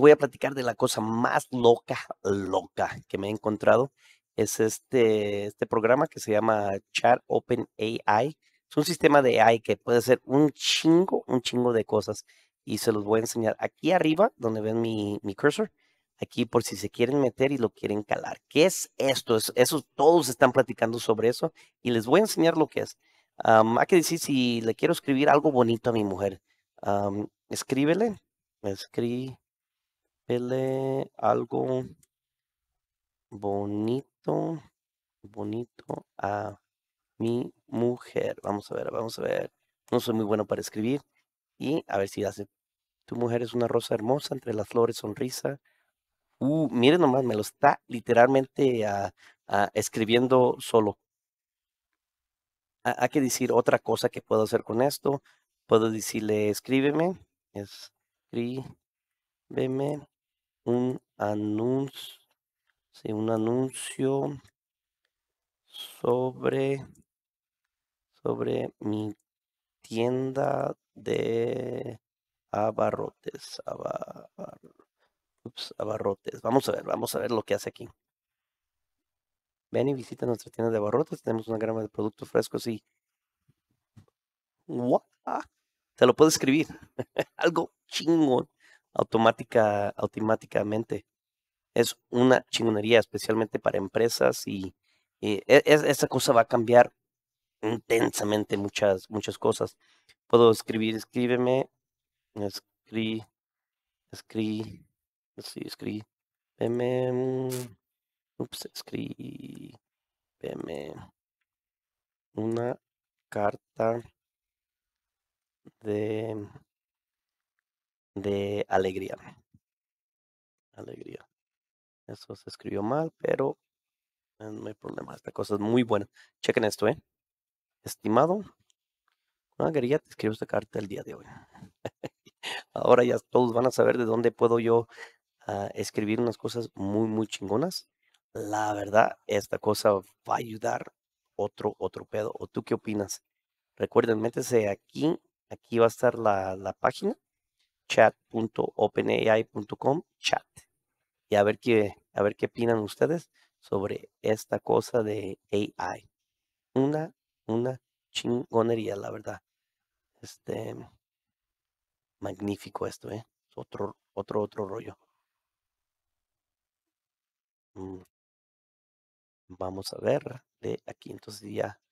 voy a platicar de la cosa más loca, loca que me he encontrado. Es este, este programa que se llama Chat Open AI. Es un sistema de AI que puede hacer un chingo, un chingo de cosas. Y se los voy a enseñar aquí arriba, donde ven mi, mi cursor. Aquí por si se quieren meter y lo quieren calar. ¿Qué es esto? Es, eso, todos están platicando sobre eso y les voy a enseñar lo que es. hay que decir si le quiero escribir algo bonito a mi mujer. escríbele. escribe Pele algo bonito, bonito a mi mujer. Vamos a ver, vamos a ver. No soy muy bueno para escribir. Y a ver si hace. Tu mujer es una rosa hermosa entre las flores, sonrisa. Uh, miren nomás, me lo está literalmente ah, ah, escribiendo solo. hay que decir otra cosa que puedo hacer con esto. Puedo decirle, escríbeme, escríbeme un anuncio, un anuncio sobre, sobre mi tienda de abarrotes, abarrotes. Vamos a ver, vamos a ver lo que hace aquí. Ven y visita nuestra tienda de abarrotes. Tenemos una gama de productos frescos y... Te lo puedo escribir. Algo chingón automática, automáticamente. Es una chingonería, especialmente para empresas y, e, esa cosa va a cambiar intensamente muchas, muchas cosas. Puedo escribir, escríbeme, escri, escri, sí, escríbeme, mm, ups, escríbeme una carta de de alegría. Alegría. Eso se escribió mal, pero eh, no hay problema. Esta cosa es muy buena. Chequen esto, ¿eh? Estimado, No te escribo esta carta el día de hoy. Ahora ya todos van a saber de dónde puedo yo ah, escribir unas cosas muy, muy chingonas. La verdad, esta cosa va a ayudar otro, otro pedo. ¿O tú qué opinas? Recuerden, métese aquí. Aquí va a estar la página chat.openai.com chat y a ver qué a ver qué opinan ustedes sobre esta cosa de AI. Una una chingonería, la verdad. Este magnífico esto, eh. Otro otro otro rollo. Mm. Vamos a ver ¿eh? de aquí entonces ya